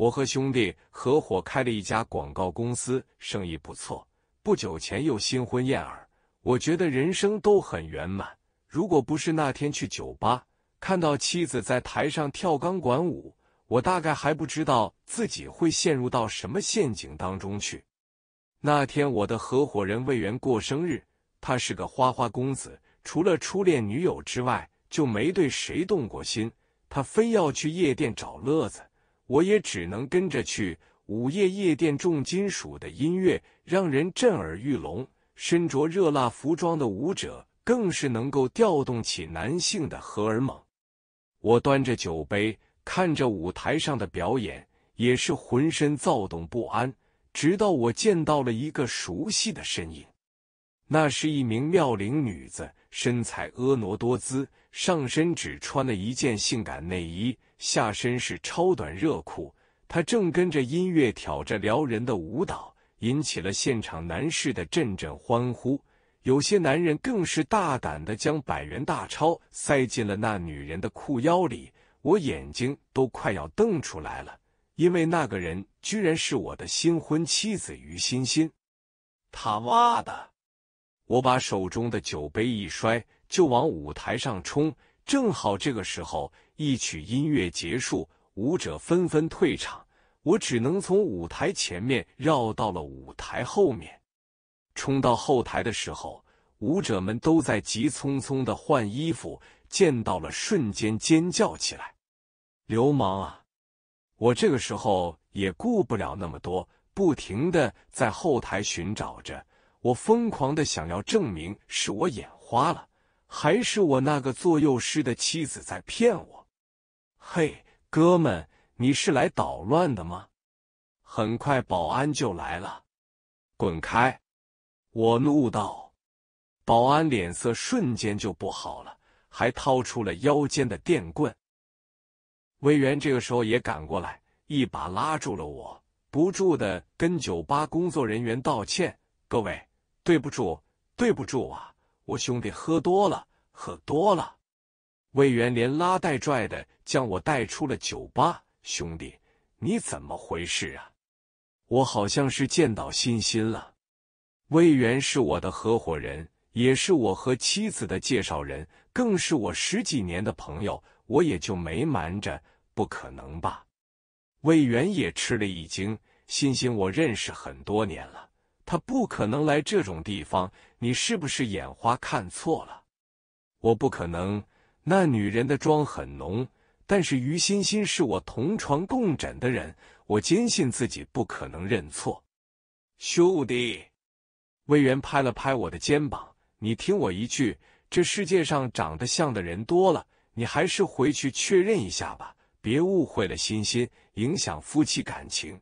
我和兄弟合伙开了一家广告公司，生意不错。不久前又新婚燕尔，我觉得人生都很圆满。如果不是那天去酒吧看到妻子在台上跳钢管舞，我大概还不知道自己会陷入到什么陷阱当中去。那天我的合伙人魏源过生日，他是个花花公子，除了初恋女友之外就没对谁动过心。他非要去夜店找乐子。我也只能跟着去。午夜夜店，重金属的音乐让人震耳欲聋，身着热辣服装的舞者更是能够调动起男性的荷尔蒙。我端着酒杯，看着舞台上的表演，也是浑身躁动不安。直到我见到了一个熟悉的身影，那是一名妙龄女子，身材婀娜多姿，上身只穿了一件性感内衣。下身是超短热裤，他正跟着音乐挑着撩人的舞蹈，引起了现场男士的阵阵欢呼。有些男人更是大胆的将百元大钞塞进了那女人的裤腰里，我眼睛都快要瞪出来了，因为那个人居然是我的新婚妻子于欣欣！他妈的！我把手中的酒杯一摔，就往舞台上冲。正好这个时候。一曲音乐结束，舞者纷纷退场。我只能从舞台前面绕到了舞台后面。冲到后台的时候，舞者们都在急匆匆的换衣服，见到了瞬间尖叫起来。流氓啊！我这个时候也顾不了那么多，不停的在后台寻找着，我疯狂的想要证明是我眼花了，还是我那个做幼师的妻子在骗我。嘿，哥们，你是来捣乱的吗？很快，保安就来了。滚开！我怒道。保安脸色瞬间就不好了，还掏出了腰间的电棍。魏源这个时候也赶过来，一把拉住了我，不住的跟酒吧工作人员道歉：“各位，对不住，对不住啊！我兄弟喝多了，喝多了。”魏源连拉带拽的。将我带出了酒吧，兄弟，你怎么回事啊？我好像是见到欣欣了。魏源是我的合伙人，也是我和妻子的介绍人，更是我十几年的朋友，我也就没瞒着。不可能吧？魏源也吃了一惊。欣欣我认识很多年了，他不可能来这种地方，你是不是眼花看错了？我不可能，那女人的妆很浓。但是于欣欣是我同床共枕的人，我坚信自己不可能认错。兄弟，魏源拍了拍我的肩膀：“你听我一句，这世界上长得像的人多了，你还是回去确认一下吧，别误会了欣欣，影响夫妻感情。”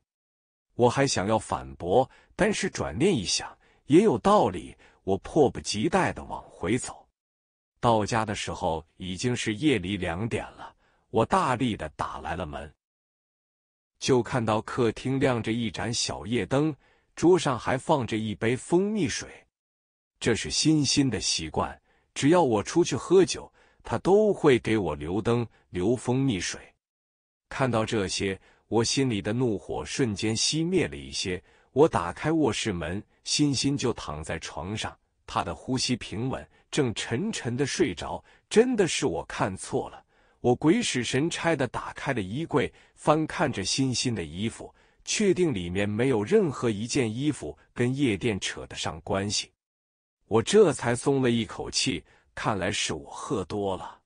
我还想要反驳，但是转念一想也有道理，我迫不及待的往回走。到家的时候已经是夜里两点了。我大力的打来了门，就看到客厅亮着一盏小夜灯，桌上还放着一杯蜂蜜水。这是欣欣的习惯，只要我出去喝酒，他都会给我留灯、留蜂蜜水。看到这些，我心里的怒火瞬间熄灭了一些。我打开卧室门，欣欣就躺在床上，她的呼吸平稳，正沉沉的睡着。真的是我看错了。我鬼使神差的打开了衣柜，翻看着欣欣的衣服，确定里面没有任何一件衣服跟夜店扯得上关系，我这才松了一口气。看来是我喝多了。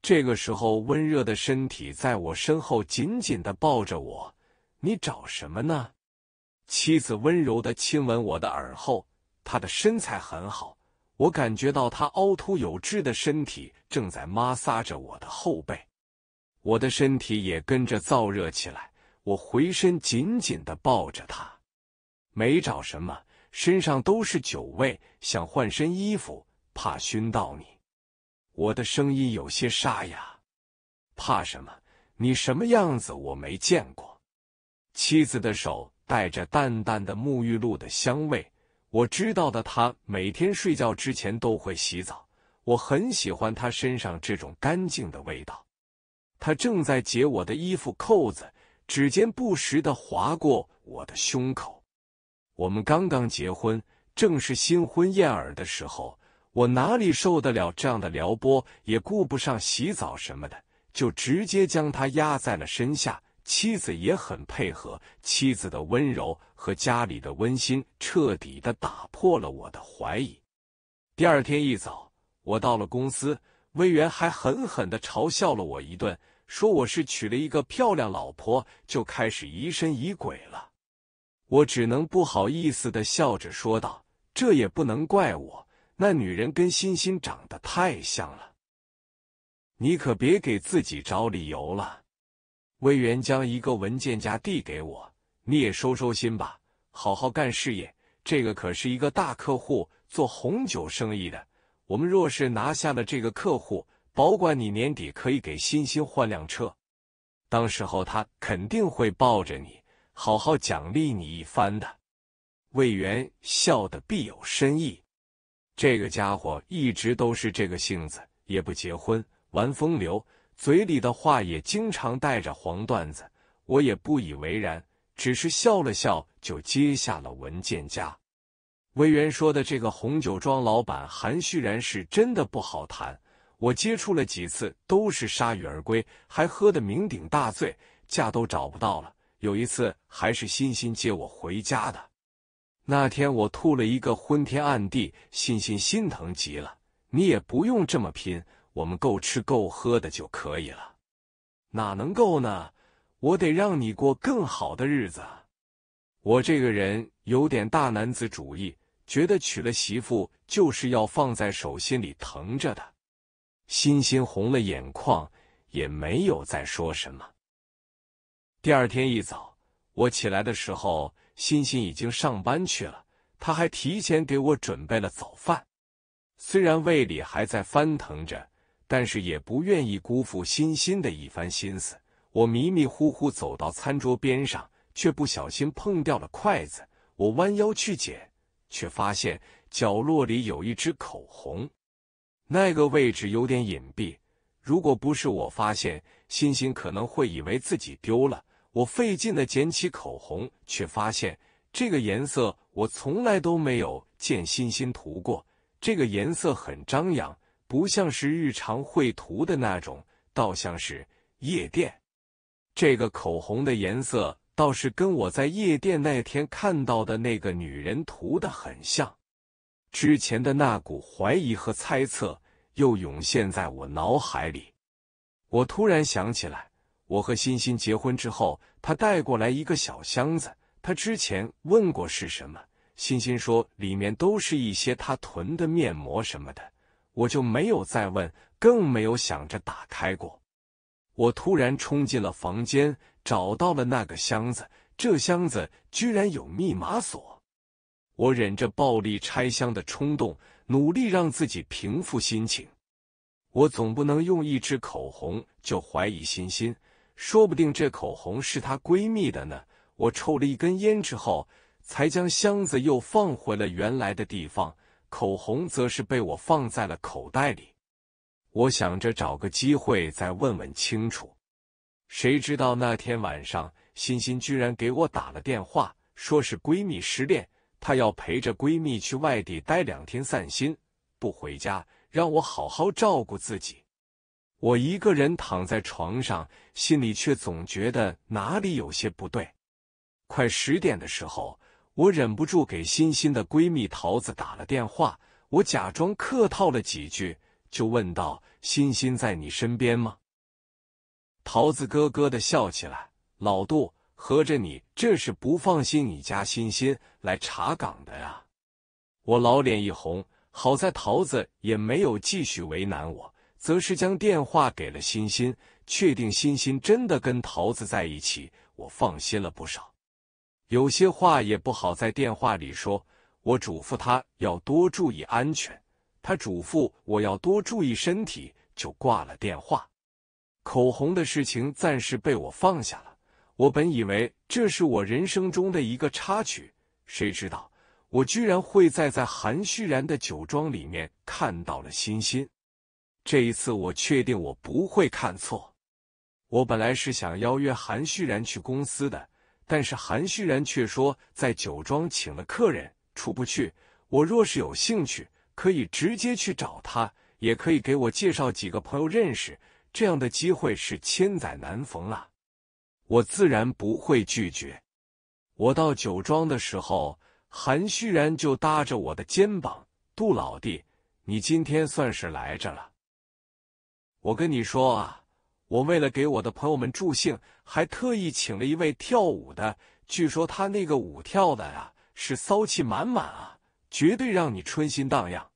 这个时候，温热的身体在我身后紧紧的抱着我。你找什么呢？妻子温柔的亲吻我的耳后，她的身材很好。我感觉到他凹凸有致的身体正在摩挲着我的后背，我的身体也跟着燥热起来。我回身紧紧的抱着他，没找什么，身上都是酒味，想换身衣服，怕熏到你。我的声音有些沙哑，怕什么？你什么样子我没见过？妻子的手带着淡淡的沐浴露的香味。我知道的，他每天睡觉之前都会洗澡。我很喜欢他身上这种干净的味道。他正在解我的衣服扣子，指尖不时的划过我的胸口。我们刚刚结婚，正是新婚燕尔的时候，我哪里受得了这样的撩拨？也顾不上洗澡什么的，就直接将他压在了身下。妻子也很配合，妻子的温柔和家里的温馨彻底的打破了我的怀疑。第二天一早，我到了公司，魏源还狠狠的嘲笑了我一顿，说我是娶了一个漂亮老婆就开始疑神疑鬼了。我只能不好意思的笑着说道：“这也不能怪我，那女人跟欣欣长得太像了，你可别给自己找理由了。”魏源将一个文件夹递给我，你也收收心吧，好好干事业。这个可是一个大客户，做红酒生意的。我们若是拿下了这个客户，保管你年底可以给欣欣换辆车。当时候他肯定会抱着你，好好奖励你一番的。魏源笑得必有深意，这个家伙一直都是这个性子，也不结婚，玩风流。嘴里的话也经常带着黄段子，我也不以为然，只是笑了笑就接下了文件夹。魏源说的这个红酒庄老板韩旭然是真的不好谈，我接触了几次都是铩羽而归，还喝得酩酊大醉，架都找不到了。有一次还是欣欣接我回家的，那天我吐了一个昏天暗地，欣欣心疼极了。你也不用这么拼。我们够吃够喝的就可以了，哪能够呢？我得让你过更好的日子。我这个人有点大男子主义，觉得娶了媳妇就是要放在手心里疼着的。欣欣红了眼眶，也没有再说什么。第二天一早，我起来的时候，欣欣已经上班去了。他还提前给我准备了早饭，虽然胃里还在翻腾着。但是也不愿意辜负欣欣的一番心思。我迷迷糊糊走到餐桌边上，却不小心碰掉了筷子。我弯腰去捡，却发现角落里有一支口红。那个位置有点隐蔽，如果不是我发现，欣欣可能会以为自己丢了。我费劲的捡起口红，却发现这个颜色我从来都没有见欣欣涂过。这个颜色很张扬。不像是日常绘图的那种，倒像是夜店。这个口红的颜色倒是跟我在夜店那天看到的那个女人涂的很像。之前的那股怀疑和猜测又涌现在我脑海里。我突然想起来，我和欣欣结婚之后，她带过来一个小箱子。她之前问过是什么，欣欣说里面都是一些她囤的面膜什么的。我就没有再问，更没有想着打开过。我突然冲进了房间，找到了那个箱子，这箱子居然有密码锁。我忍着暴力拆箱的冲动，努力让自己平复心情。我总不能用一支口红就怀疑欣欣，说不定这口红是她闺蜜的呢。我抽了一根烟之后，才将箱子又放回了原来的地方。口红则是被我放在了口袋里，我想着找个机会再问问清楚。谁知道那天晚上，欣欣居然给我打了电话，说是闺蜜失恋，她要陪着闺蜜去外地待两天散心，不回家，让我好好照顾自己。我一个人躺在床上，心里却总觉得哪里有些不对。快十点的时候。我忍不住给欣欣的闺蜜桃子打了电话，我假装客套了几句，就问道：“欣欣在你身边吗？”桃子咯咯的笑起来：“老杜，合着你这是不放心你家欣欣来查岗的啊？”我老脸一红，好在桃子也没有继续为难我，则是将电话给了欣欣，确定欣欣真的跟桃子在一起，我放心了不少。有些话也不好在电话里说，我嘱咐他要多注意安全，他嘱咐我要多注意身体，就挂了电话。口红的事情暂时被我放下了。我本以为这是我人生中的一个插曲，谁知道我居然会再在韩旭然的酒庄里面看到了欣欣。这一次我确定我不会看错。我本来是想邀约韩旭然去公司的。但是韩旭然却说，在酒庄请了客人，出不去。我若是有兴趣，可以直接去找他，也可以给我介绍几个朋友认识。这样的机会是千载难逢啊，我自然不会拒绝。我到酒庄的时候，韩旭然就搭着我的肩膀：“杜老弟，你今天算是来着了。我跟你说啊，我为了给我的朋友们助兴。”还特意请了一位跳舞的，据说他那个舞跳的呀是骚气满满啊，绝对让你春心荡漾。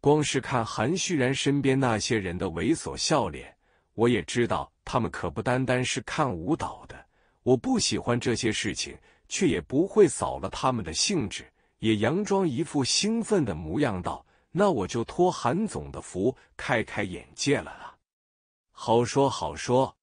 光是看韩旭然身边那些人的猥琐笑脸，我也知道他们可不单单是看舞蹈的。我不喜欢这些事情，却也不会扫了他们的兴致，也佯装一副兴奋的模样道：“那我就托韩总的福，开开眼界了啊。”好说好说。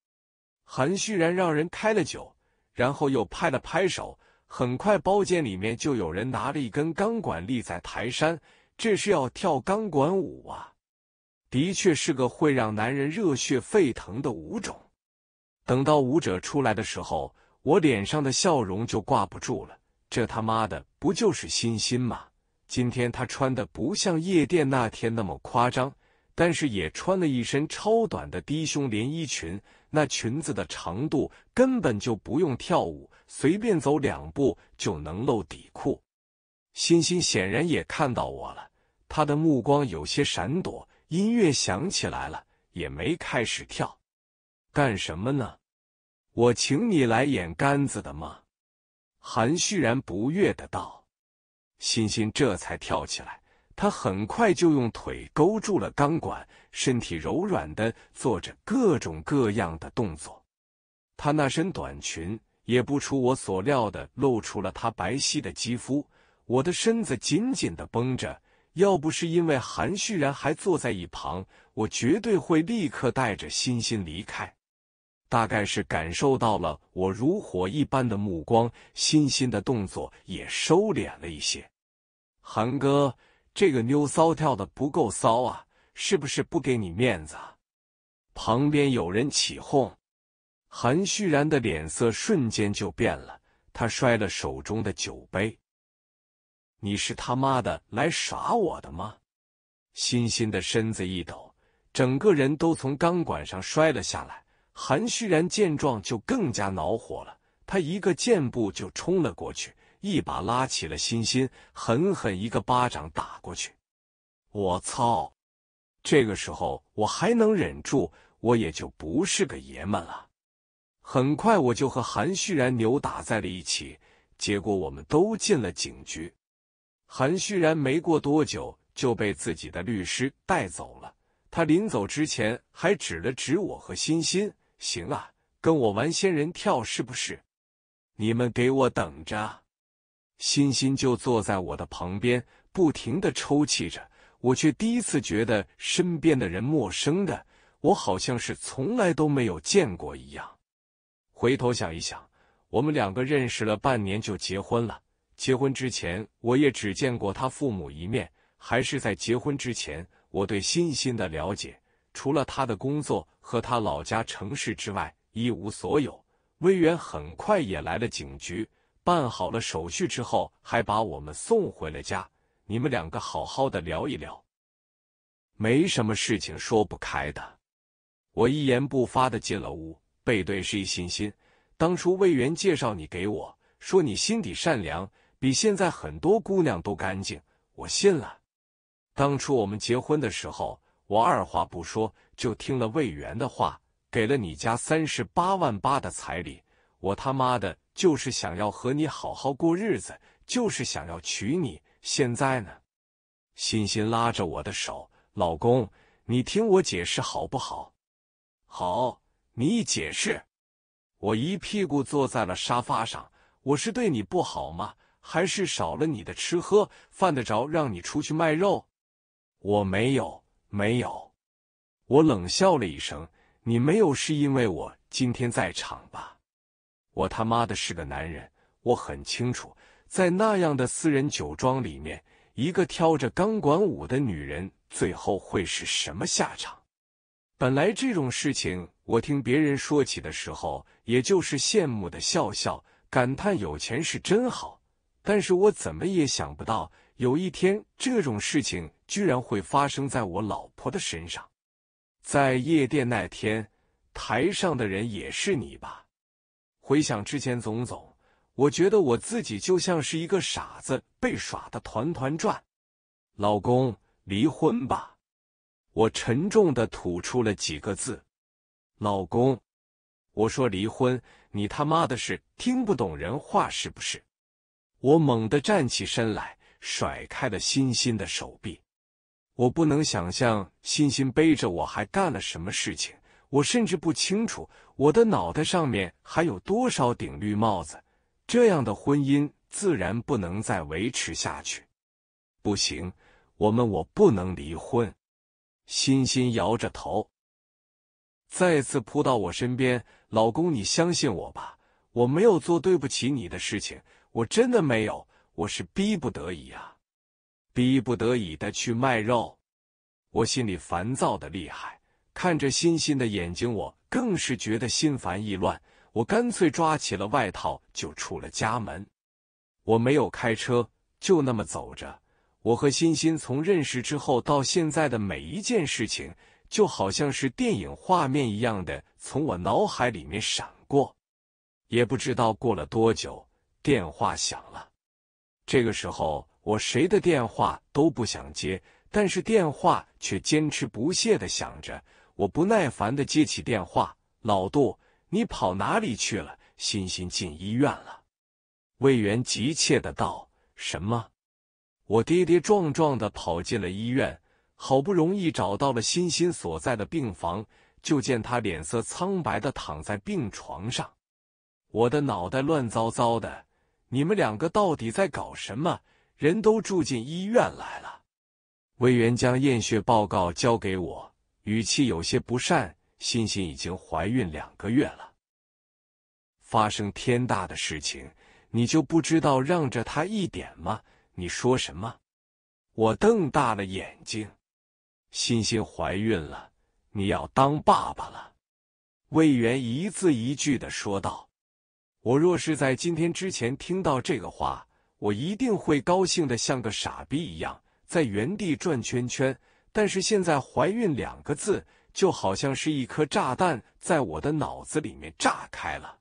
韩旭然让人开了酒，然后又拍了拍手。很快，包间里面就有人拿着一根钢管立在台山，这是要跳钢管舞啊！的确是个会让男人热血沸腾的舞种。等到舞者出来的时候，我脸上的笑容就挂不住了。这他妈的不就是欣欣吗？今天她穿的不像夜店那天那么夸张，但是也穿了一身超短的低胸连衣裙。那裙子的长度根本就不用跳舞，随便走两步就能露底裤。欣欣显然也看到我了，她的目光有些闪躲。音乐响起来了，也没开始跳，干什么呢？我请你来演杆子的吗？韩旭然不悦的道。欣欣这才跳起来，她很快就用腿勾住了钢管。身体柔软的做着各种各样的动作，她那身短裙也不出我所料的露出了她白皙的肌肤。我的身子紧紧的绷着，要不是因为韩旭然还坐在一旁，我绝对会立刻带着欣欣离开。大概是感受到了我如火一般的目光，欣欣的动作也收敛了一些。韩哥，这个妞骚跳的不够骚啊！是不是不给你面子？旁边有人起哄，韩旭然的脸色瞬间就变了，他摔了手中的酒杯。你是他妈的来耍我的吗？欣欣的身子一抖，整个人都从钢管上摔了下来。韩旭然见状就更加恼火了，他一个箭步就冲了过去，一把拉起了欣欣，狠狠一个巴掌打过去。我操！这个时候我还能忍住，我也就不是个爷们了。很快我就和韩旭然扭打在了一起，结果我们都进了警局。韩旭然没过多久就被自己的律师带走了。他临走之前还指了指我和欣欣：“行啊，跟我玩仙人跳是不是？你们给我等着。”欣欣就坐在我的旁边，不停的抽泣着。我却第一次觉得身边的人陌生的，我好像是从来都没有见过一样。回头想一想，我们两个认识了半年就结婚了，结婚之前我也只见过他父母一面，还是在结婚之前，我对欣欣的了解，除了他的工作和他老家城市之外一无所有。魏源很快也来了警局，办好了手续之后，还把我们送回了家。你们两个好好的聊一聊，没什么事情说不开的。我一言不发的进了屋，背对是一欣欣。当初魏源介绍你给我，说你心底善良，比现在很多姑娘都干净，我信了。当初我们结婚的时候，我二话不说就听了魏源的话，给了你家三十八万八的彩礼。我他妈的，就是想要和你好好过日子，就是想要娶你。现在呢？欣欣拉着我的手，老公，你听我解释好不好？好，你解释。我一屁股坐在了沙发上。我是对你不好吗？还是少了你的吃喝，犯得着让你出去卖肉？我没有，没有。我冷笑了一声。你没有是因为我今天在场吧？我他妈的是个男人，我很清楚。在那样的私人酒庄里面，一个跳着钢管舞的女人，最后会是什么下场？本来这种事情，我听别人说起的时候，也就是羡慕的笑笑，感叹有钱是真好。但是我怎么也想不到，有一天这种事情居然会发生在我老婆的身上。在夜店那天，台上的人也是你吧？回想之前总总，我觉得我自己就像是一个傻子，被耍的团团转。老公，离婚吧！我沉重的吐出了几个字。老公，我说离婚，你他妈的是听不懂人话是不是？我猛地站起身来，甩开了欣欣的手臂。我不能想象欣欣背着我还干了什么事情，我甚至不清楚我的脑袋上面还有多少顶绿帽子。这样的婚姻自然不能再维持下去，不行，我们我不能离婚。欣欣摇着头，再次扑到我身边，老公，你相信我吧，我没有做对不起你的事情，我真的没有，我是逼不得已啊，逼不得已的去卖肉。我心里烦躁的厉害，看着欣欣的眼睛，我更是觉得心烦意乱。我干脆抓起了外套就出了家门。我没有开车，就那么走着。我和欣欣从认识之后到现在的每一件事情，就好像是电影画面一样的从我脑海里面闪过。也不知道过了多久，电话响了。这个时候我谁的电话都不想接，但是电话却坚持不懈的响着。我不耐烦的接起电话，老杜。你跑哪里去了？欣欣进医院了。魏源急切的道：“什么？”我跌跌撞撞的跑进了医院，好不容易找到了欣欣所在的病房，就见他脸色苍白的躺在病床上。我的脑袋乱糟糟的，你们两个到底在搞什么？人都住进医院来了。魏源将验血报告交给我，语气有些不善。欣欣已经怀孕两个月了，发生天大的事情，你就不知道让着她一点吗？你说什么？我瞪大了眼睛。欣欣怀孕了，你要当爸爸了。魏源一字一句的说道：“我若是在今天之前听到这个话，我一定会高兴的像个傻逼一样，在原地转圈圈。但是现在‘怀孕’两个字。”就好像是一颗炸弹在我的脑子里面炸开了。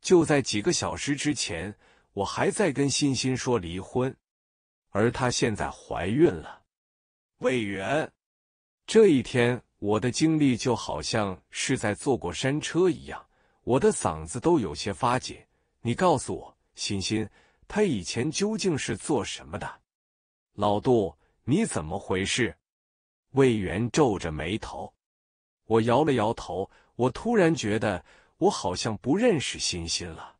就在几个小时之前，我还在跟欣欣说离婚，而她现在怀孕了。魏源，这一天我的经历就好像是在坐过山车一样，我的嗓子都有些发紧。你告诉我，欣欣她以前究竟是做什么的？老杜，你怎么回事？魏源皱着眉头。我摇了摇头，我突然觉得我好像不认识欣欣了。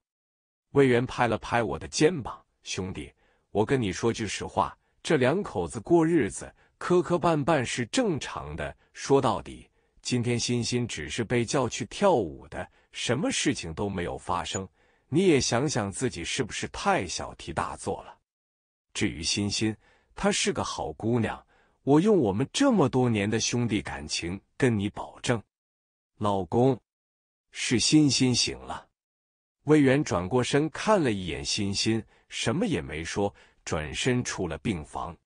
魏源拍了拍我的肩膀：“兄弟，我跟你说句实话，这两口子过日子磕磕绊绊是正常的。说到底，今天欣欣只是被叫去跳舞的，什么事情都没有发生。你也想想自己是不是太小题大做了？至于欣欣，她是个好姑娘。我用我们这么多年的兄弟感情。”跟你保证，老公，是欣欣醒了。魏源转过身看了一眼欣欣，什么也没说，转身出了病房。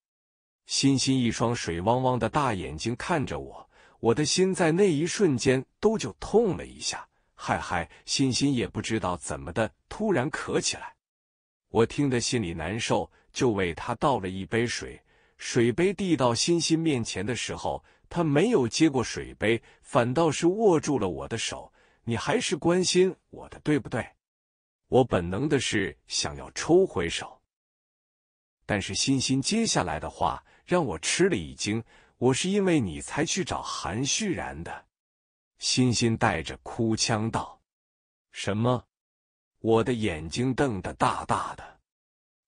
欣欣一双水汪汪的大眼睛看着我，我的心在那一瞬间都就痛了一下。嗨嗨，欣欣也不知道怎么的，突然咳起来，我听得心里难受，就为他倒了一杯水。水杯递到欣欣面前的时候。他没有接过水杯，反倒是握住了我的手。你还是关心我的，对不对？我本能的是想要抽回手，但是欣欣接下来的话让我吃了一惊。我是因为你才去找韩旭然的，欣欣带着哭腔道：“什么？”我的眼睛瞪得大大的。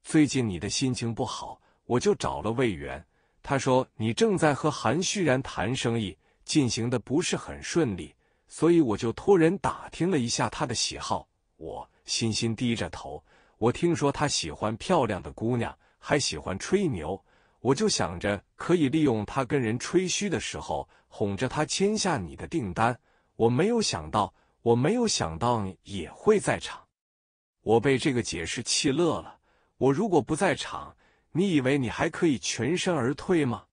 最近你的心情不好，我就找了魏源。他说：“你正在和韩旭然谈生意，进行的不是很顺利，所以我就托人打听了一下他的喜好。”我欣欣低着头，我听说他喜欢漂亮的姑娘，还喜欢吹牛，我就想着可以利用他跟人吹嘘的时候，哄着他签下你的订单。我没有想到，我没有想到你也会在场，我被这个解释气乐了。我如果不在场。你以为你还可以全身而退吗？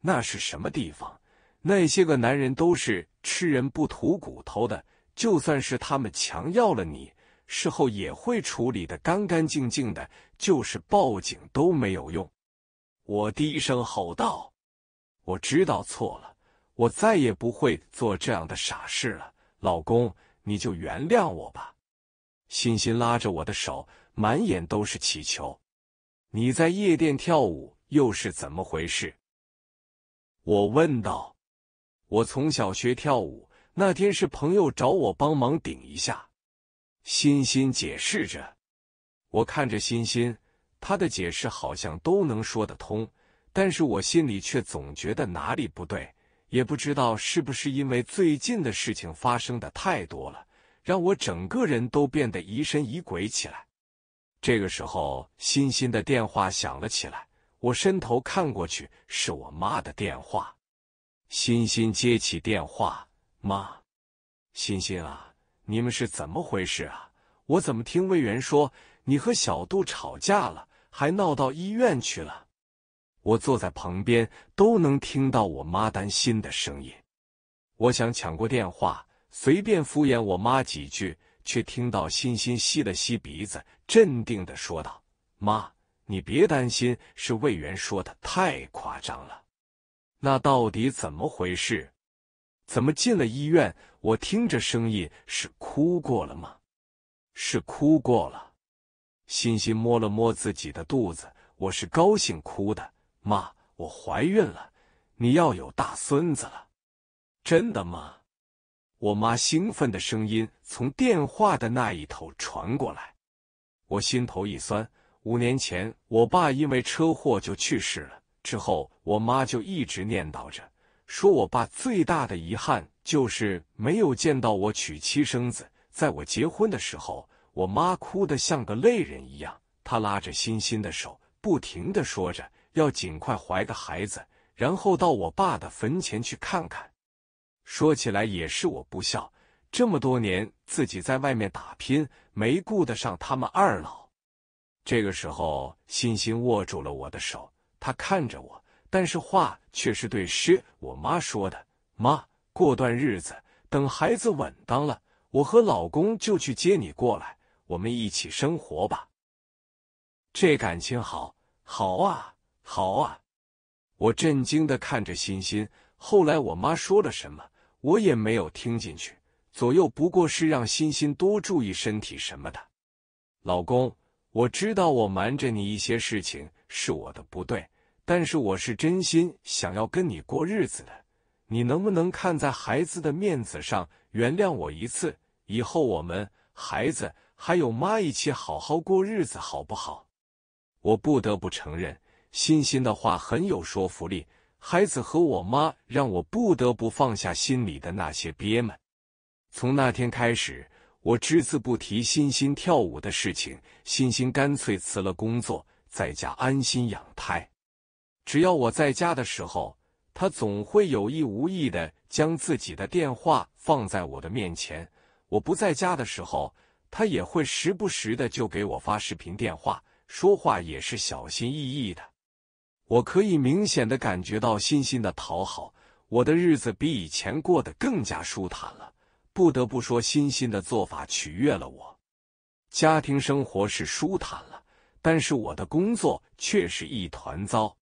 那是什么地方？那些个男人都是吃人不吐骨头的，就算是他们强要了你，事后也会处理的干干净净的，就是报警都没有用。我低声吼道：“我知道错了，我再也不会做这样的傻事了，老公，你就原谅我吧。”欣欣拉着我的手，满眼都是乞求。你在夜店跳舞又是怎么回事？我问道。我从小学跳舞，那天是朋友找我帮忙顶一下。欣欣解释着。我看着欣欣，他的解释好像都能说得通，但是我心里却总觉得哪里不对，也不知道是不是因为最近的事情发生的太多了，让我整个人都变得疑神疑鬼起来。这个时候，欣欣的电话响了起来。我伸头看过去，是我妈的电话。欣欣接起电话：“妈，欣欣啊，你们是怎么回事啊？我怎么听魏源说你和小杜吵架了，还闹到医院去了？”我坐在旁边，都能听到我妈担心的声音。我想抢过电话，随便敷衍我妈几句。却听到欣欣吸了吸鼻子，镇定的说道：“妈，你别担心，是魏源说的太夸张了。那到底怎么回事？怎么进了医院？我听着声音是哭过了吗？是哭过了。欣欣摸了摸自己的肚子，我是高兴哭的。妈，我怀孕了，你要有大孙子了，真的吗？”我妈兴奋的声音从电话的那一头传过来，我心头一酸。五年前，我爸因为车祸就去世了，之后我妈就一直念叨着，说我爸最大的遗憾就是没有见到我娶妻生子。在我结婚的时候，我妈哭得像个泪人一样，她拉着欣欣的手，不停的说着，要尽快怀个孩子，然后到我爸的坟前去看看。说起来也是我不孝，这么多年自己在外面打拼，没顾得上他们二老。这个时候，欣欣握住了我的手，她看着我，但是话却是对师我妈说的：“妈，过段日子，等孩子稳当了，我和老公就去接你过来，我们一起生活吧。”这感情好，好啊，好啊！我震惊的看着欣欣，后来我妈说了什么？我也没有听进去，左右不过是让欣欣多注意身体什么的。老公，我知道我瞒着你一些事情是我的不对，但是我是真心想要跟你过日子的。你能不能看在孩子的面子上原谅我一次？以后我们、孩子还有妈一起好好过日子，好不好？我不得不承认，欣欣的话很有说服力。孩子和我妈让我不得不放下心里的那些憋闷。从那天开始，我只字不提欣欣跳舞的事情。欣欣干脆辞了工作，在家安心养胎。只要我在家的时候，她总会有意无意的将自己的电话放在我的面前；我不在家的时候，她也会时不时的就给我发视频电话，说话也是小心翼翼的。我可以明显的感觉到欣欣的讨好，我的日子比以前过得更加舒坦了。不得不说，欣欣的做法取悦了我。家庭生活是舒坦了，但是我的工作却是一团糟。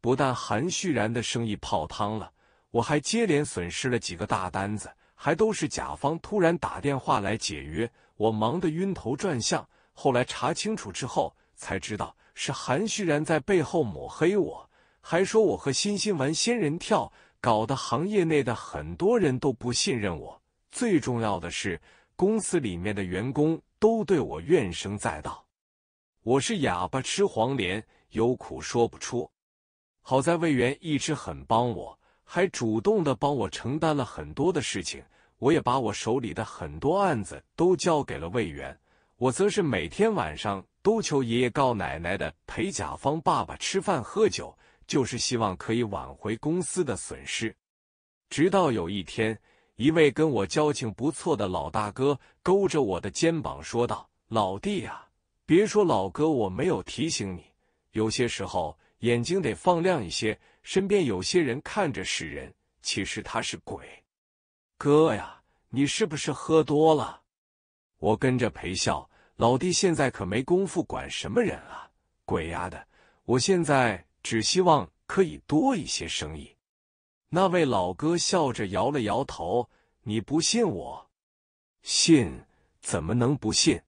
不但韩旭然的生意泡汤了，我还接连损失了几个大单子，还都是甲方突然打电话来解约，我忙得晕头转向。后来查清楚之后，才知道。是韩旭然在背后抹黑我，还说我和欣欣玩仙人跳，搞得行业内的很多人都不信任我。最重要的是，公司里面的员工都对我怨声载道。我是哑巴吃黄连，有苦说不出。好在魏源一直很帮我，还主动的帮我承担了很多的事情。我也把我手里的很多案子都交给了魏源。我则是每天晚上都求爷爷告奶奶的陪甲方爸爸吃饭喝酒，就是希望可以挽回公司的损失。直到有一天，一位跟我交情不错的老大哥勾着我的肩膀说道：“老弟呀，别说老哥我没有提醒你，有些时候眼睛得放亮一些，身边有些人看着是人，其实他是鬼。哥呀，你是不是喝多了？”我跟着陪笑，老弟现在可没工夫管什么人啊！鬼丫的！我现在只希望可以多一些生意。那位老哥笑着摇了摇头：“你不信我？信怎么能不信？”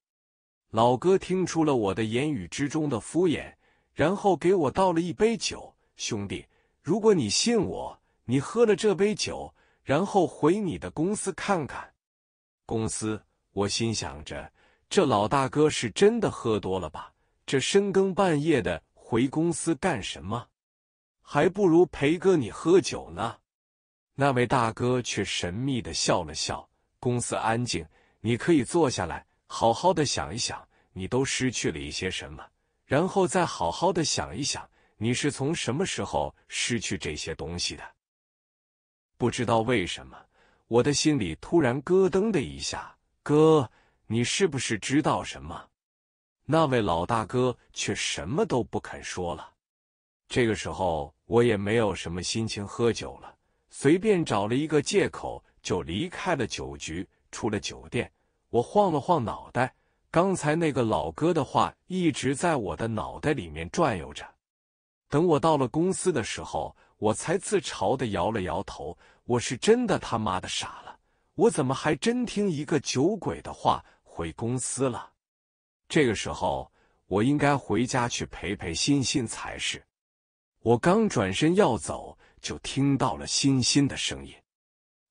老哥听出了我的言语之中的敷衍，然后给我倒了一杯酒：“兄弟，如果你信我，你喝了这杯酒，然后回你的公司看看公司。”我心想着，这老大哥是真的喝多了吧？这深更半夜的回公司干什么？还不如陪哥你喝酒呢。那位大哥却神秘的笑了笑。公司安静，你可以坐下来，好好的想一想，你都失去了一些什么，然后再好好的想一想，你是从什么时候失去这些东西的？不知道为什么，我的心里突然咯噔的一下。哥，你是不是知道什么？那位老大哥却什么都不肯说了。这个时候，我也没有什么心情喝酒了，随便找了一个借口就离开了酒局，出了酒店。我晃了晃脑袋，刚才那个老哥的话一直在我的脑袋里面转悠着。等我到了公司的时候，我才自嘲的摇了摇头，我是真的他妈的傻了。我怎么还真听一个酒鬼的话回公司了？这个时候我应该回家去陪陪欣欣才是。我刚转身要走，就听到了欣欣的声音。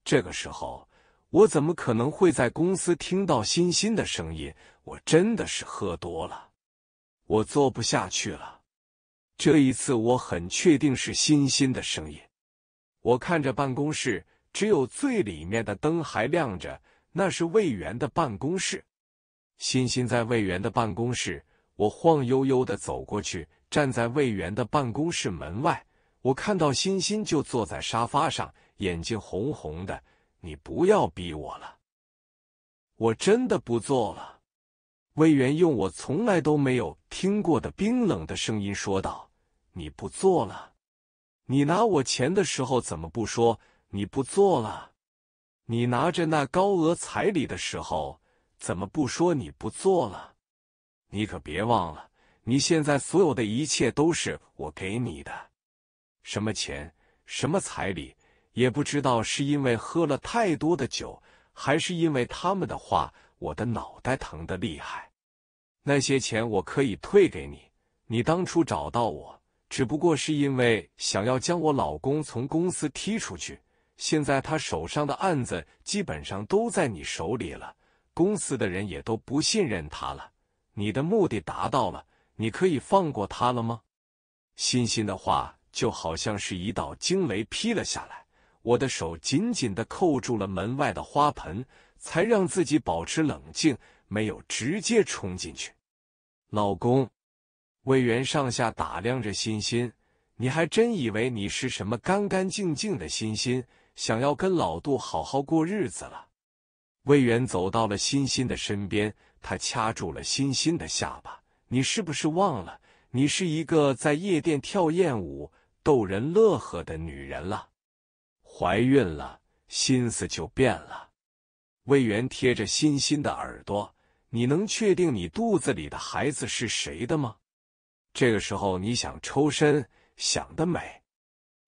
这个时候我怎么可能会在公司听到欣欣的声音？我真的是喝多了，我坐不下去了。这一次我很确定是欣欣的声音。我看着办公室。只有最里面的灯还亮着，那是魏源的办公室。欣欣在魏源的办公室，我晃悠悠的走过去，站在魏源的办公室门外。我看到欣欣就坐在沙发上，眼睛红红的。你不要逼我了，我真的不做了。魏源用我从来都没有听过的冰冷的声音说道：“你不做了？你拿我钱的时候怎么不说？”你不做了？你拿着那高额彩礼的时候，怎么不说你不做了？你可别忘了，你现在所有的一切都是我给你的，什么钱，什么彩礼，也不知道是因为喝了太多的酒，还是因为他们的话，我的脑袋疼的厉害。那些钱我可以退给你，你当初找到我，只不过是因为想要将我老公从公司踢出去。现在他手上的案子基本上都在你手里了，公司的人也都不信任他了。你的目的达到了，你可以放过他了吗？欣欣的话就好像是一道惊雷劈了下来，我的手紧紧的扣住了门外的花盆，才让自己保持冷静，没有直接冲进去。老公，魏源上下打量着欣欣，你还真以为你是什么干干净净的欣欣？想要跟老杜好好过日子了。魏源走到了欣欣的身边，他掐住了欣欣的下巴：“你是不是忘了，你是一个在夜店跳艳舞、逗人乐呵的女人了？怀孕了，心思就变了。”魏源贴着欣欣的耳朵：“你能确定你肚子里的孩子是谁的吗？这个时候你想抽身，想得美。”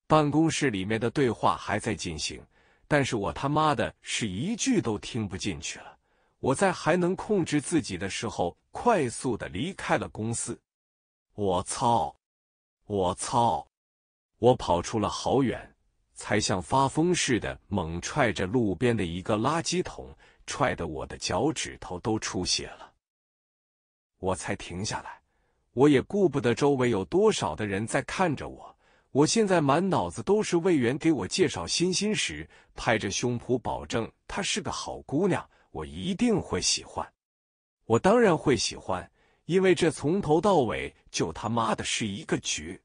办公室里面的对话还在进行，但是我他妈的是一句都听不进去了。我在还能控制自己的时候，快速的离开了公司。我操！我操！我跑出了好远，才像发疯似的猛踹着路边的一个垃圾桶，踹得我的脚趾头都出血了。我才停下来，我也顾不得周围有多少的人在看着我。我现在满脑子都是魏源给我介绍欣欣时拍着胸脯保证她是个好姑娘，我一定会喜欢。我当然会喜欢，因为这从头到尾就他妈的是一个局。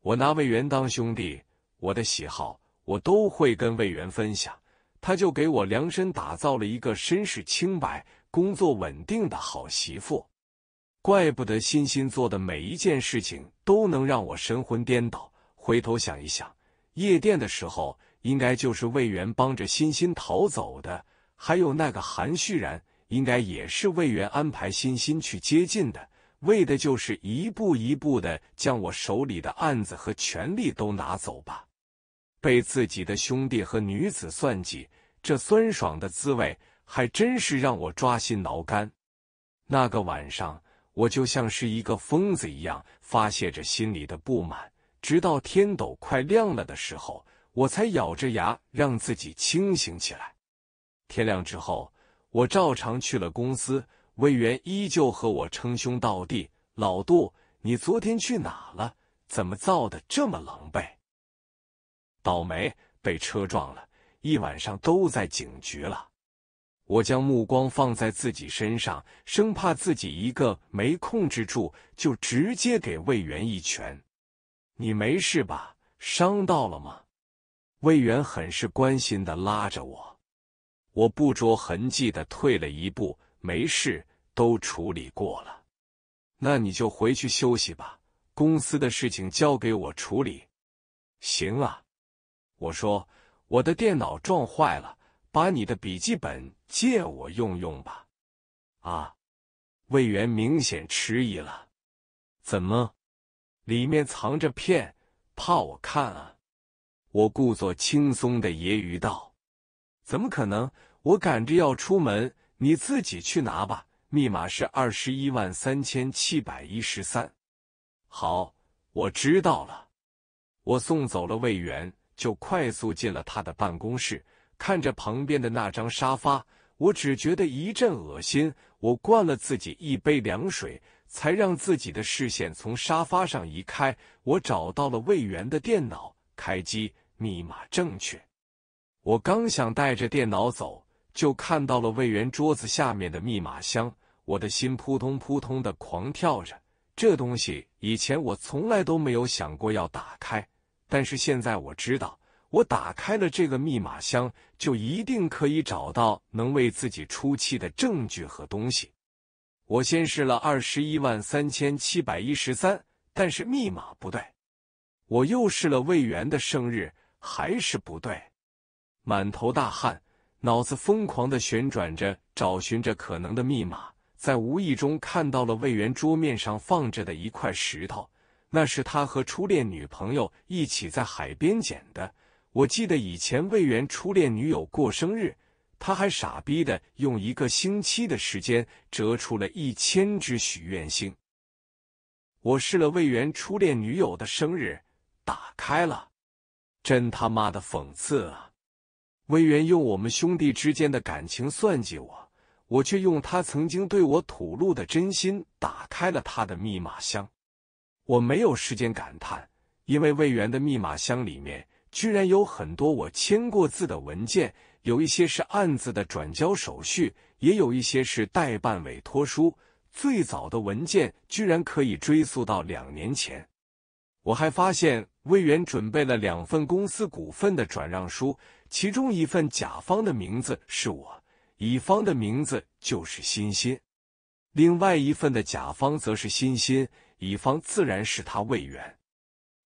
我拿魏源当兄弟，我的喜好我都会跟魏源分享，他就给我量身打造了一个身世清白、工作稳定的好媳妇。怪不得欣欣做的每一件事情都能让我神魂颠倒。回头想一想，夜店的时候，应该就是魏源帮着欣欣逃走的。还有那个韩旭然，应该也是魏源安排欣欣去接近的，为的就是一步一步的将我手里的案子和权力都拿走吧。被自己的兄弟和女子算计，这酸爽的滋味还真是让我抓心挠肝。那个晚上，我就像是一个疯子一样，发泄着心里的不满。直到天都快亮了的时候，我才咬着牙让自己清醒起来。天亮之后，我照常去了公司，魏源依旧和我称兄道弟。老杜，你昨天去哪了？怎么造的这么狼狈？倒霉，被车撞了，一晚上都在警局了。我将目光放在自己身上，生怕自己一个没控制住，就直接给魏源一拳。你没事吧？伤到了吗？魏源很是关心的拉着我，我不着痕迹的退了一步，没事，都处理过了。那你就回去休息吧，公司的事情交给我处理。行啊，我说我的电脑撞坏了，把你的笔记本借我用用吧。啊，魏源明显迟疑了，怎么？里面藏着片，怕我看啊！我故作轻松的揶揄道：“怎么可能？我赶着要出门，你自己去拿吧。密码是二十一万三千七百一十三。”好，我知道了。我送走了魏源，就快速进了他的办公室，看着旁边的那张沙发，我只觉得一阵恶心。我灌了自己一杯凉水。才让自己的视线从沙发上移开。我找到了魏源的电脑，开机密码正确。我刚想带着电脑走，就看到了魏源桌子下面的密码箱，我的心扑通扑通的狂跳着。这东西以前我从来都没有想过要打开，但是现在我知道，我打开了这个密码箱，就一定可以找到能为自己出气的证据和东西。我先试了二十一万三千七百一十三，但是密码不对。我又试了魏源的生日，还是不对。满头大汗，脑子疯狂的旋转着，找寻着可能的密码。在无意中看到了魏源桌面上放着的一块石头，那是他和初恋女朋友一起在海边捡的。我记得以前魏源初恋女友过生日。他还傻逼的用一个星期的时间折出了一千只许愿星。我试了魏源初恋女友的生日，打开了，真他妈的讽刺啊！魏源用我们兄弟之间的感情算计我，我却用他曾经对我吐露的真心打开了他的密码箱。我没有时间感叹，因为魏源的密码箱里面居然有很多我签过字的文件。有一些是案子的转交手续，也有一些是代办委托书。最早的文件居然可以追溯到两年前。我还发现魏源准备了两份公司股份的转让书，其中一份甲方的名字是我，乙方的名字就是欣欣；另外一份的甲方则是欣欣，乙方自然是他魏源。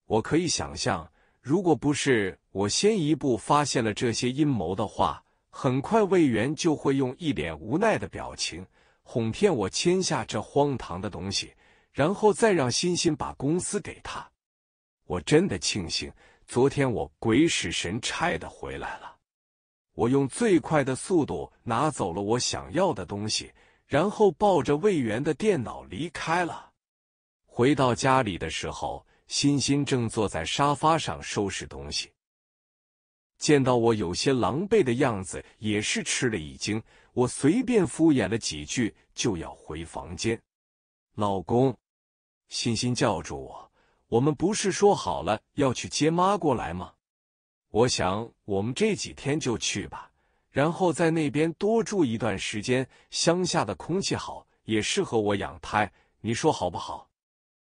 我可以想象，如果不是……我先一步发现了这些阴谋的话，很快魏源就会用一脸无奈的表情哄骗我签下这荒唐的东西，然后再让欣欣把公司给他。我真的庆幸昨天我鬼使神差的回来了。我用最快的速度拿走了我想要的东西，然后抱着魏源的电脑离开了。回到家里的时候，欣欣正坐在沙发上收拾东西。见到我有些狼狈的样子，也是吃了一惊。我随便敷衍了几句，就要回房间。老公，欣欣叫住我：“我们不是说好了要去接妈过来吗？”我想，我们这几天就去吧，然后在那边多住一段时间。乡下的空气好，也适合我养胎。你说好不好？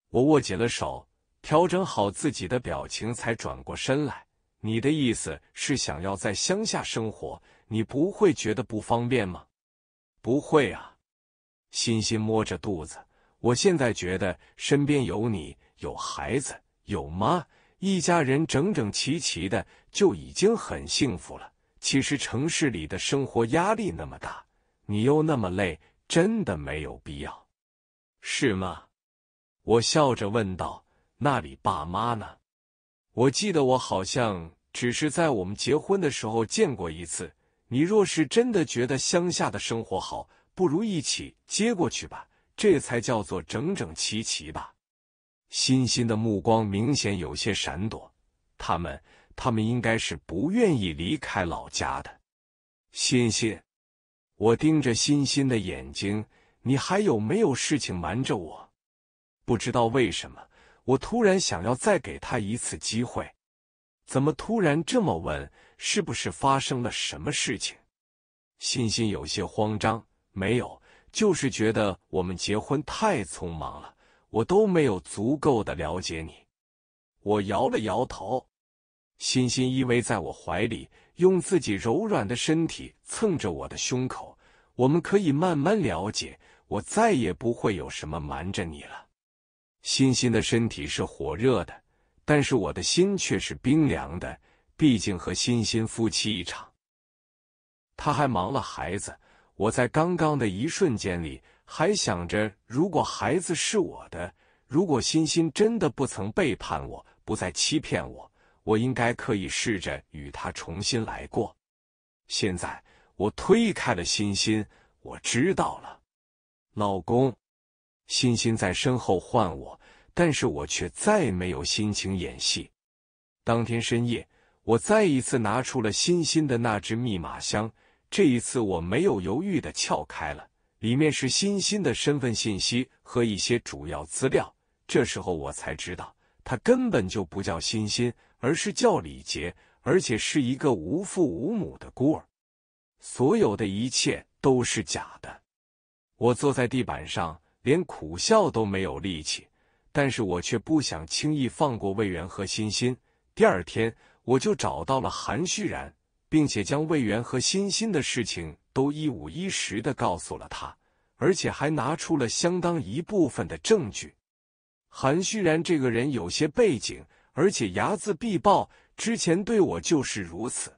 我握紧了手，调整好自己的表情，才转过身来。你的意思是想要在乡下生活？你不会觉得不方便吗？不会啊，欣欣摸着肚子，我现在觉得身边有你，有孩子，有妈，一家人整整齐齐的，就已经很幸福了。其实城市里的生活压力那么大，你又那么累，真的没有必要，是吗？我笑着问道：“那里爸妈呢？”我记得我好像只是在我们结婚的时候见过一次。你若是真的觉得乡下的生活好，不如一起接过去吧，这才叫做整整齐齐吧。欣欣的目光明显有些闪躲，他们，他们应该是不愿意离开老家的。欣欣，我盯着欣欣的眼睛，你还有没有事情瞒着我？不知道为什么。我突然想要再给他一次机会，怎么突然这么问？是不是发生了什么事情？欣欣有些慌张，没有，就是觉得我们结婚太匆忙了，我都没有足够的了解你。我摇了摇头，欣欣依偎在我怀里，用自己柔软的身体蹭着我的胸口。我们可以慢慢了解，我再也不会有什么瞒着你了。欣欣的身体是火热的，但是我的心却是冰凉的。毕竟和欣欣夫妻一场，他还忙了孩子。我在刚刚的一瞬间里，还想着如果孩子是我的，如果欣欣真的不曾背叛我，不再欺骗我，我应该可以试着与他重新来过。现在我推开了欣欣，我知道了，老公。欣欣在身后唤我，但是我却再没有心情演戏。当天深夜，我再一次拿出了欣欣的那只密码箱，这一次我没有犹豫的撬开了，里面是欣欣的身份信息和一些主要资料。这时候我才知道，他根本就不叫欣欣，而是叫李杰，而且是一个无父无母的孤儿。所有的一切都是假的。我坐在地板上。连苦笑都没有力气，但是我却不想轻易放过魏源和欣欣。第二天，我就找到了韩旭然，并且将魏源和欣欣的事情都一五一十的告诉了他，而且还拿出了相当一部分的证据。韩旭然这个人有些背景，而且睚眦必报，之前对我就是如此。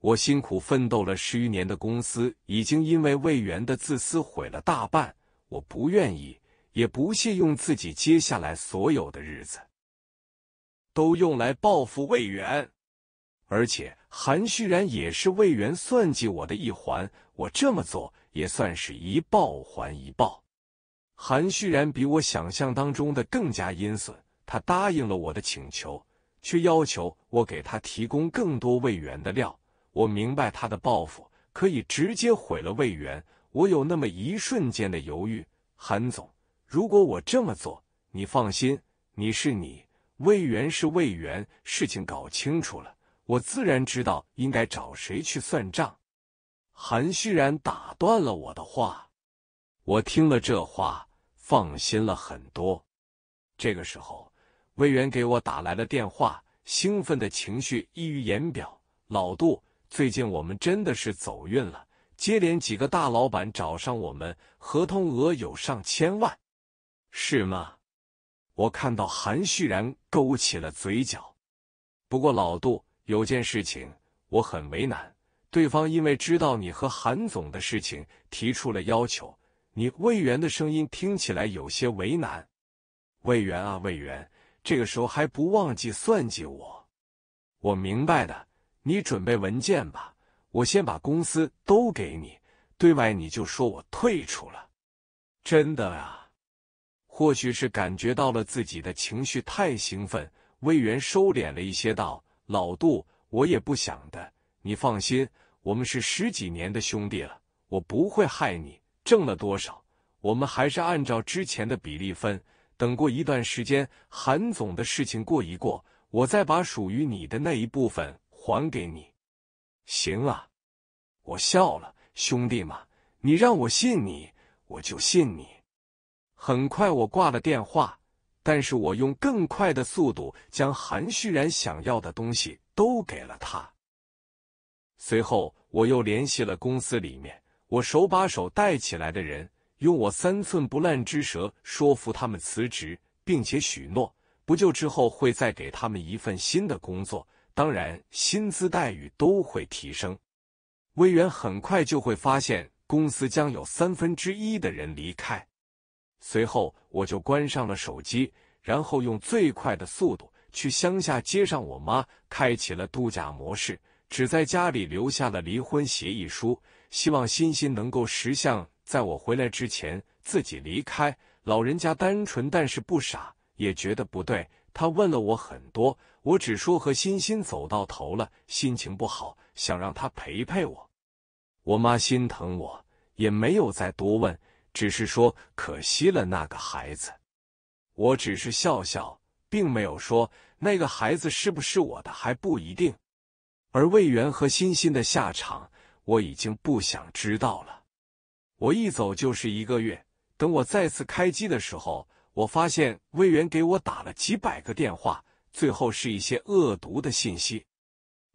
我辛苦奋斗了十余年的公司，已经因为魏源的自私毁了大半。我不愿意，也不屑用自己接下来所有的日子，都用来报复魏源。而且韩旭然也是魏源算计我的一环，我这么做也算是一报还一报。韩旭然比我想象当中的更加阴损，他答应了我的请求，却要求我给他提供更多魏源的料。我明白他的报复可以直接毁了魏源。我有那么一瞬间的犹豫，韩总，如果我这么做，你放心，你是你，魏源是魏源，事情搞清楚了，我自然知道应该找谁去算账。韩旭然打断了我的话，我听了这话，放心了很多。这个时候，魏源给我打来了电话，兴奋的情绪溢于言表。老杜，最近我们真的是走运了。接连几个大老板找上我们，合同额有上千万，是吗？我看到韩旭然勾起了嘴角。不过老杜，有件事情我很为难，对方因为知道你和韩总的事情，提出了要求。你魏源的声音听起来有些为难。魏源啊，魏源，这个时候还不忘记算计我。我明白的，你准备文件吧。我先把公司都给你，对外你就说我退出了。真的啊？或许是感觉到了自己的情绪太兴奋，魏源收敛了一些，道：“老杜，我也不想的。你放心，我们是十几年的兄弟了，我不会害你。挣了多少，我们还是按照之前的比例分。等过一段时间，韩总的事情过一过，我再把属于你的那一部分还给你。”行啊，我笑了，兄弟嘛，你让我信你，我就信你。很快我挂了电话，但是我用更快的速度将韩旭然想要的东西都给了他。随后我又联系了公司里面我手把手带起来的人，用我三寸不烂之舌说服他们辞职，并且许诺不久之后会再给他们一份新的工作。当然，薪资待遇都会提升。魏源很快就会发现，公司将有三分之一的人离开。随后，我就关上了手机，然后用最快的速度去乡下接上我妈，开启了度假模式，只在家里留下了离婚协议书，希望欣欣能够识相，在我回来之前自己离开。老人家单纯，但是不傻，也觉得不对。他问了我很多，我只说和欣欣走到头了，心情不好，想让他陪陪我。我妈心疼我，也没有再多问，只是说可惜了那个孩子。我只是笑笑，并没有说那个孩子是不是我的还不一定。而魏源和欣欣的下场，我已经不想知道了。我一走就是一个月，等我再次开机的时候。我发现魏源给我打了几百个电话，最后是一些恶毒的信息。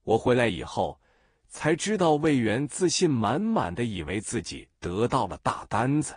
我回来以后才知道，魏源自信满满的以为自己得到了大单子，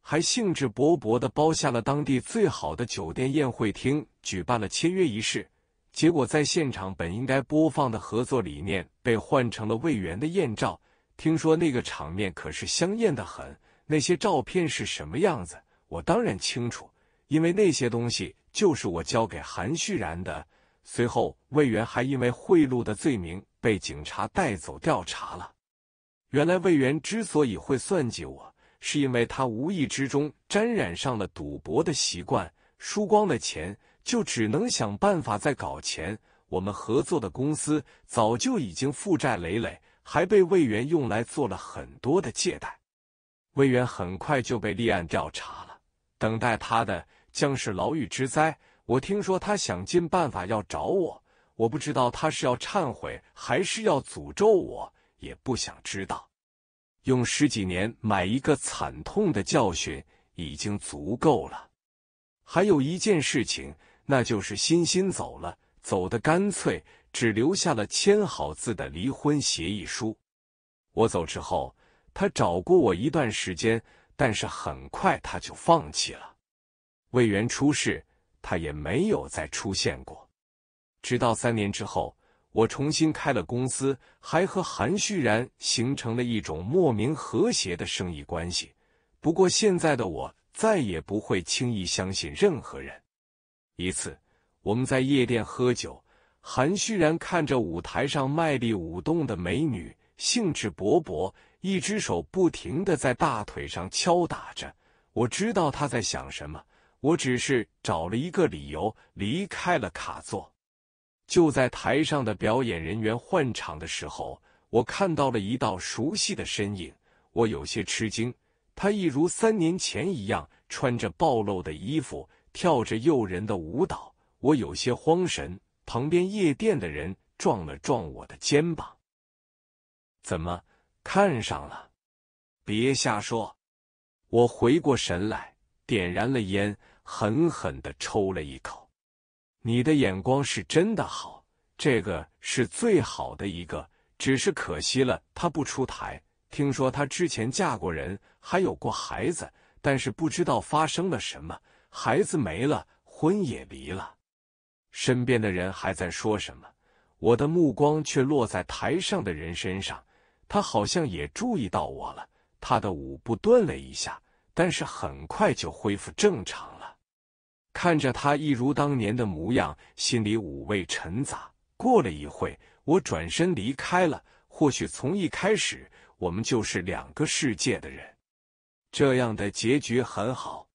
还兴致勃勃的包下了当地最好的酒店宴会厅，举办了签约仪式。结果在现场，本应该播放的合作理念被换成了魏源的艳照。听说那个场面可是香艳的很，那些照片是什么样子？我当然清楚，因为那些东西就是我交给韩旭然的。随后，魏源还因为贿赂的罪名被警察带走调查了。原来，魏源之所以会算计我，是因为他无意之中沾染上了赌博的习惯，输光了钱，就只能想办法再搞钱。我们合作的公司早就已经负债累累，还被魏源用来做了很多的借贷。魏源很快就被立案调查了。等待他的将是牢狱之灾。我听说他想尽办法要找我，我不知道他是要忏悔还是要诅咒我，也不想知道。用十几年买一个惨痛的教训已经足够了。还有一件事情，那就是欣欣走了，走的干脆，只留下了签好字的离婚协议书。我走之后，他找过我一段时间。但是很快他就放弃了。魏源出事，他也没有再出现过。直到三年之后，我重新开了公司，还和韩旭然形成了一种莫名和谐的生意关系。不过现在的我再也不会轻易相信任何人。一次，我们在夜店喝酒，韩旭然看着舞台上卖力舞动的美女，兴致勃勃。一只手不停的在大腿上敲打着，我知道他在想什么。我只是找了一个理由离开了卡座。就在台上的表演人员换场的时候，我看到了一道熟悉的身影，我有些吃惊。他一如三年前一样，穿着暴露的衣服，跳着诱人的舞蹈。我有些慌神，旁边夜店的人撞了撞我的肩膀，怎么？看上了，别瞎说！我回过神来，点燃了烟，狠狠的抽了一口。你的眼光是真的好，这个是最好的一个，只是可惜了，他不出台。听说他之前嫁过人，还有过孩子，但是不知道发生了什么，孩子没了，婚也离了。身边的人还在说什么，我的目光却落在台上的人身上。他好像也注意到我了，他的舞步顿了一下，但是很快就恢复正常了。看着他一如当年的模样，心里五味陈杂。过了一会，我转身离开了。或许从一开始，我们就是两个世界的人，这样的结局很好。